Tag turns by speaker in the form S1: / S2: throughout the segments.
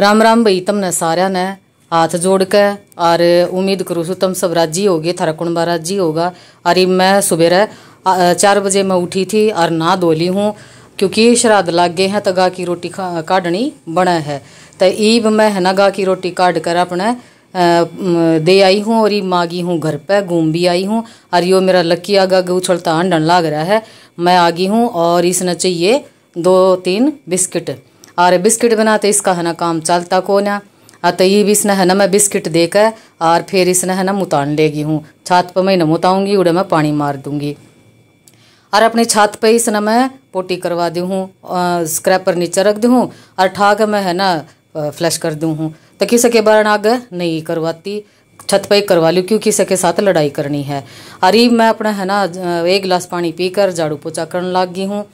S1: राम राम भाई तुमने सारे ने हाथ जोड़ के और उम्मीद करूँ सू तुम सब राजी होगी थारा कुंबा राजी होगा अरे मैं सुबेरे चार बजे मैं उठी थी और ना दोली हूँ क्योंकि श्राद्ध लग गए हैं तो गा की रोटी काटनी बना है तो ईब मैं है ना गा की रोटी काट कर अपने दे आई हूँ और ये मागी हूँ घर पे घूम भी आई हूँ और यो मेरा लक्की आगा गऊ छड़ता हंडन लाग रहा है मैं आ गई हूँ और इसने चाहिए दो तीन बिस्किट और बिस्किट बनाते इसका है ना काम चलता को ना अत ये भी इसने है ना मैं बिस्किट देकर और फिर इसने है ना मुतान लेगी हूँ छात पर मैं न मुताऊँगी उड़े मैं पानी मार दूँगी और अपनी छात इस ना मैं पोटी करवा दी हूँ स्क्रैपर नीचे रख दी हूँ और ठाक मैं है ना फ्लैश कर दूँ हूँ तो किसी के बारे आग नहीं करवाती छत पर ही करवा लूँ क्योंकि किसी के साथ लड़ाई करनी है और ये मैं अपना है ना एक गिलास पानी पीकर झाड़ू पोछा करने लग गई हूँ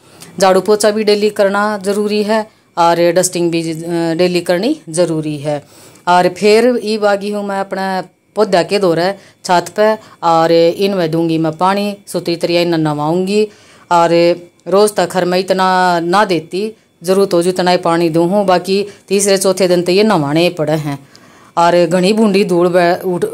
S1: झाड़ू पोछा भी डेली करना ज़रूरी है और डस्टिंग भी डेली करनी ज़रूरी है और फिर ये बागी हूँ मैं अपना पौधा के दौर है छत पे और इन में दूंगी मैं पानी सुतरी तरिया इन नवाऊँगी और रोज़ तक हर मैं इतना ना देती ज़रूरत हो जो इतना ही पानी दूँ बाकी तीसरे चौथे दिन तो ये नवाने ही पड़े हैं और घनी बूंदी धूल उठ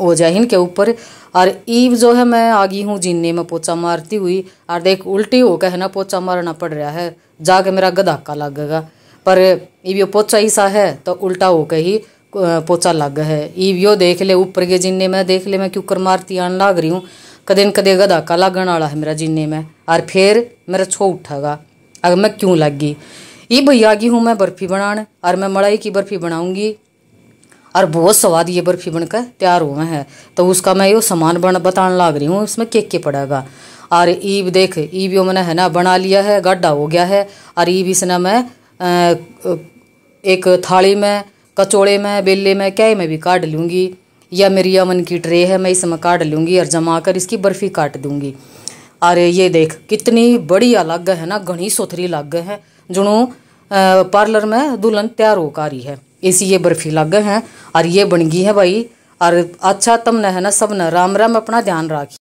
S1: हो जाए इनके ऊपर और ईव जो है मैं आ गई हूँ जीने में पोचा मारती हुई और देख उल्टी होकर है ना पोचा मारना पड़ रहा है जाके मेरा गधाका लगेगा पर ईव यो पोचा ही सा है तो उल्टा होकर ही पोचा लग है ईव यो देख ले ऊपर के जीने में देख ले मैं क्यूकर मारती आन लाग रही हूँ कदे न कदे गधाका लागन वाला है मेरा जीने में और फिर मेरा छो उठागा अगर मैं क्यों लग गई ई भैया गई हूँ मैं बर्फ़ी बनाने और मैं मलाई की बर्फ़ी बनाऊँगी और बहुत स्वाद ये बर्फ़ी बनकर तैयार हुए हैं तो उसका मैं ये सामान बन बताने लग रही हूँ इसमें केक के पड़ेगा और ईब देख ईब यो मैंने है ना बना लिया है गड्ढा हो गया है और ईब इसने मैं एक थाली में कचौड़े में बेले में क्या में भी काट लूँगी या मेरी अमन की ट्रे है मैं इसमें काट लूँगी और जमा कर इसकी बर्फ़ी काट दूँगी अरे ये देख कितनी बड़ी अलग है ना घनी सुथरी लग है जुनू पार्लर में दुल्हन तैयार होकर आ रही है इसी ये बर्फी लग है और ये बन गई है भाई और अच्छा तुमने है ना सब ने राम राम अपना ध्यान रखी